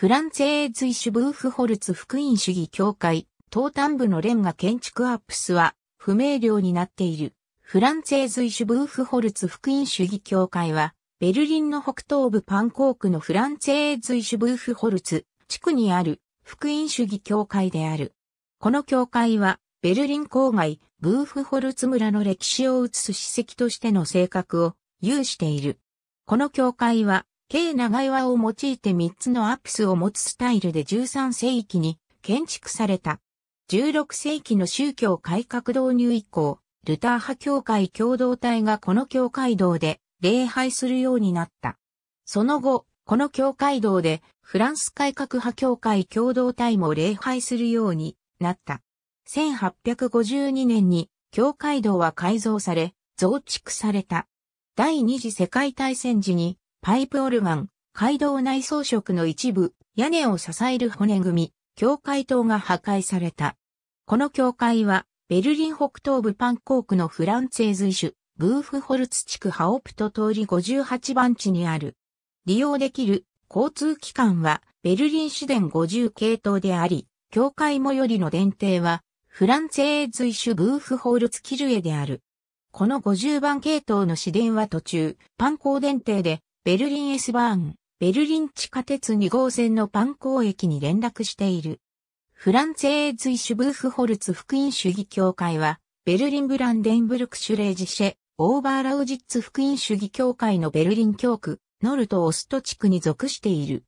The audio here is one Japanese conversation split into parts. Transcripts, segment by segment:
フランツェーズ・イシュブーフホルツ福音主義教会、東端部のレンガ建築アップスは不明瞭になっている。フランツェーズ・イシュブーフホルツ福音主義教会は、ベルリンの北東部パンコークのフランツェーズ・イシュブーフホルツ地区にある福音主義教会である。この教会は、ベルリン郊外、ブーフホルツ村の歴史を映す史跡としての性格を有している。この教会は、K 長岩を用いて3つのアプスを持つスタイルで13世紀に建築された。16世紀の宗教改革導入以降、ルター派教会共同体がこの教会堂で礼拝するようになった。その後、この教会堂でフランス改革派教会共同体も礼拝するようになった。1852年に教会堂は改造され、増築された。第二次世界大戦時にパイプオルガン、街道内装飾の一部、屋根を支える骨組み、教会塔が破壊された。この教会は、ベルリン北東部パンコークのフランツェーズイ州、ブーフホルツ地区ハオプト通り58番地にある。利用できる交通機関は、ベルリン市電50系統であり、教会最寄りの電停は、フランツェーズイ州ブーフホルツキルエである。この50番系統の市電は途中、パンコー電停で、ベルリン・エスバーン、ベルリン地下鉄2号線のパン港駅に連絡している。フランツエーズ・イシュブーフホルツ福音主義協会は、ベルリン・ブランデンブルク・シュレージシェ、オーバーラウジッツ福音主義協会のベルリン教区、ノルト・オスト地区に属している。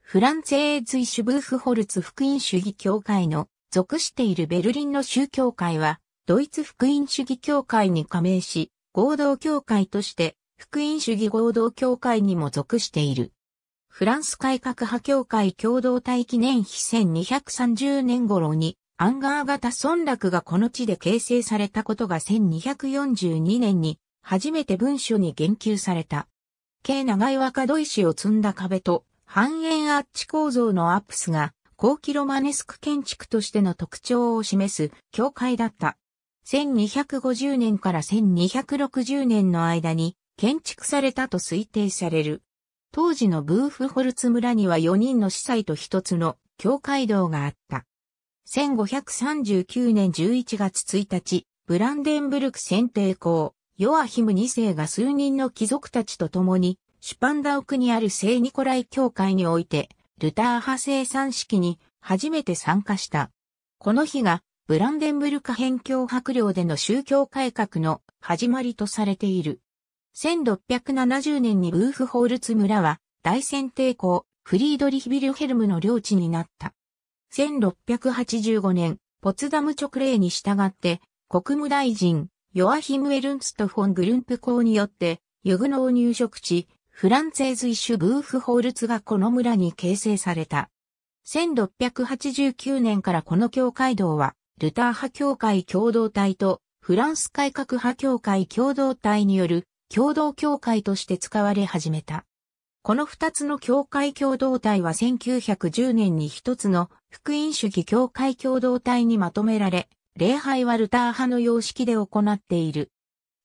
フランツエーズ・イシュブーフホルツ福音主義協会の属しているベルリンの宗教会は、ドイツ福音主義協会に加盟し、合同協会として福音主義合同協会にも属している。フランス改革派協会共同体記念碑1230年頃に、アンガー型村落がこの地で形成されたことが1242年に、初めて文書に言及された。慶長い若動石を積んだ壁と、半円アッチ構造のアップスが、高キロマネスク建築としての特徴を示す教会だった。1250年から1260年の間に建築されたと推定される。当時のブーフホルツ村には4人の司祭と1つの教会堂があった。1539年11月1日、ブランデンブルク選定校、ヨアヒム2世が数人の貴族たちと共に、シュパンダ奥クにある聖ニコライ教会において、ルター派生産式に初めて参加した。この日が、ブランデンブルク辺境白領での宗教改革の始まりとされている。1670年にブーフホールツ村は大戦帝公フリードリヒビルヘルムの領地になった。1685年、ポツダム直令に従って国務大臣ヨアヒム・エルンスト・フォン・グルンプ公によってユグノー入植地フランセーズ・イシュ・ブーフホールツがこの村に形成された。1689年からこの教会堂はルター派教会共同体とフランス改革派教会共同体による共同教会として使われ始めた。この二つの教会共同体は1910年に一つの福音主義教会共同体にまとめられ、礼拝はルター派の様式で行っている。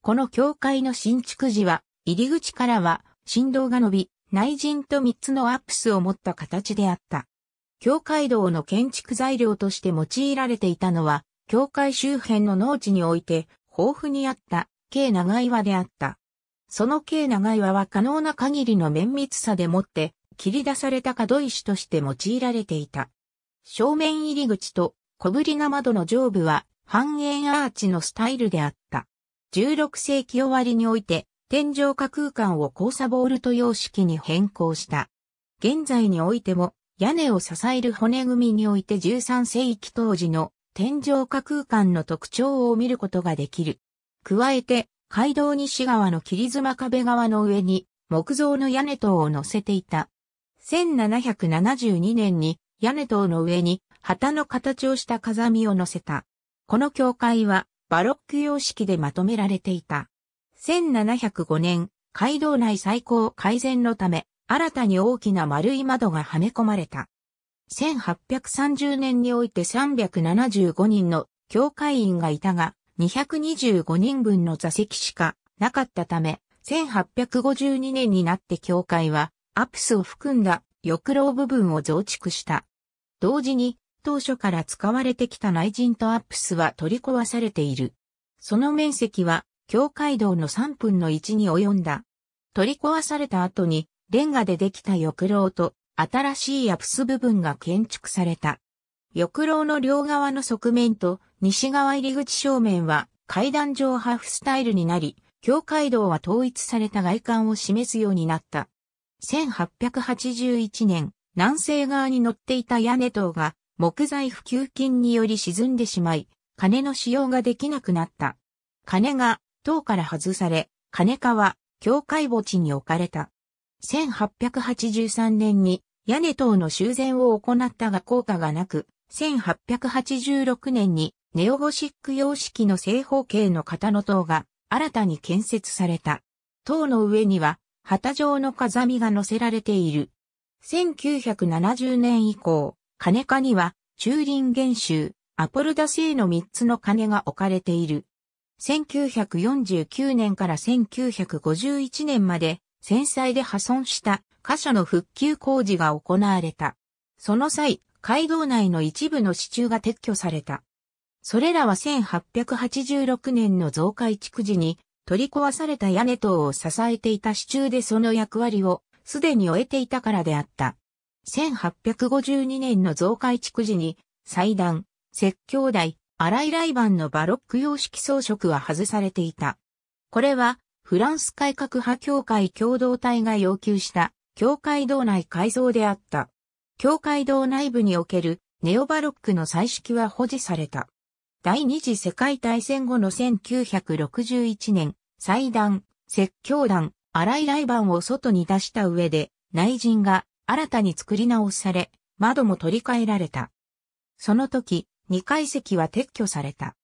この教会の新築時は、入り口からは振動が伸び、内陣と三つのアップスを持った形であった。教会堂の建築材料として用いられていたのは、教会周辺の農地において豊富にあった、軽長岩であった。その径長岩は可能な限りの綿密さでもって、切り出された角石として用いられていた。正面入り口と小ぶりな窓の上部は半円アーチのスタイルであった。16世紀終わりにおいて、天井下空間を交差ボールと様式に変更した。現在においても、屋根を支える骨組みにおいて13世紀当時の天井下空間の特徴を見ることができる。加えて、街道西側の霧妻壁側の上に木造の屋根塔を乗せていた。1772年に屋根塔の上に旗の形をした風見を乗せた。この教会はバロック様式でまとめられていた。1705年、街道内最高改善のため、新たに大きな丸い窓がはめ込まれた。1830年において375人の教会員がいたが、225人分の座席しかなかったため、1852年になって教会はアプスを含んだ翼楼部分を増築した。同時に当初から使われてきた内陣とアプスは取り壊されている。その面積は教会道の3分の1に及んだ。取り壊された後にレンガでできた翼楼と新しいアプス部分が建築された。翼楼の両側の側面と西側入り口正面は階段上ハーフスタイルになり、教会道は統一された外観を示すようになった。1881年、南西側に乗っていた屋根塔が木材普及金により沈んでしまい、金の使用ができなくなった。金が塔から外され、金化は教会墓地に置かれた。1883年に屋根塔の修繕を行ったが効果がなく、1886年にネオゴシック様式の正方形の型の塔が新たに建設された。塔の上には旗状の風見が乗せられている。1970年以降、金貨には中輪元州、アポルダ製の3つの鐘が置かれている。1949年から1951年まで戦災で破損した箇所の復旧工事が行われた。その際、街道内の一部の支柱が撤去された。それらは1886年の増改築時に取り壊された屋根等を支えていた支柱でその役割をすでに終えていたからであった。1852年の増改築時に祭壇、説教台、荒いバ板のバロック様式装飾は外されていた。これはフランス改革派協会共同体が要求した教会道内改造であった。教会堂内部におけるネオバロックの彩色は保持された。第二次世界大戦後の1961年、祭壇、説教団、荒い来板を外に出した上で、内陣が新たに作り直され、窓も取り替えられた。その時、2階席は撤去された。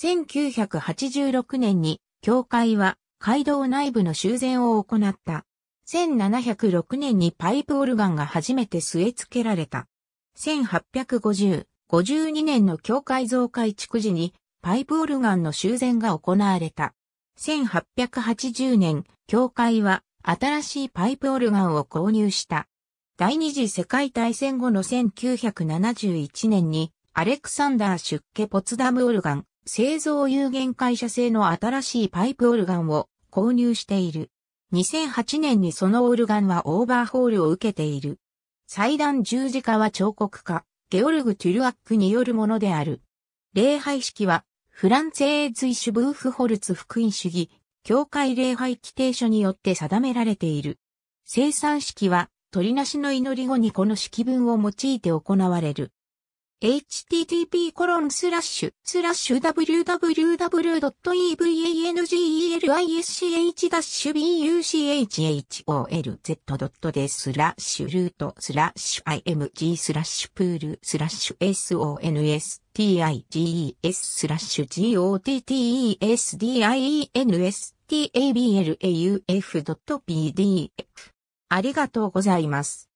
1986年に、教会は街道内部の修繕を行った。1706年にパイプオルガンが初めて据え付けられた。1850、52年の教会増改築時にパイプオルガンの修繕が行われた。1880年、教会は新しいパイプオルガンを購入した。第二次世界大戦後の1971年にアレクサンダー出家ポツダムオルガン製造有限会社製の新しいパイプオルガンを購入している。2008年にそのオルガンはオーバーホールを受けている。祭壇十字架は彫刻家、ゲオルグ・トゥルアックによるものである。礼拝式は、フランツェーズ・イシュブーフホルツ福音主義、教会礼拝規定書によって定められている。生産式は、鳥なしの祈り後にこの式文を用いて行われる。http コロンスラッシュスラッシュ w w w e v a n g e l i s c h b u c h o l z でスラッシュルートスラッシュ img スラッシュプールスラッシュ sonstiges スラッシュ gottesdienstablauf.pdf ありがとうございます。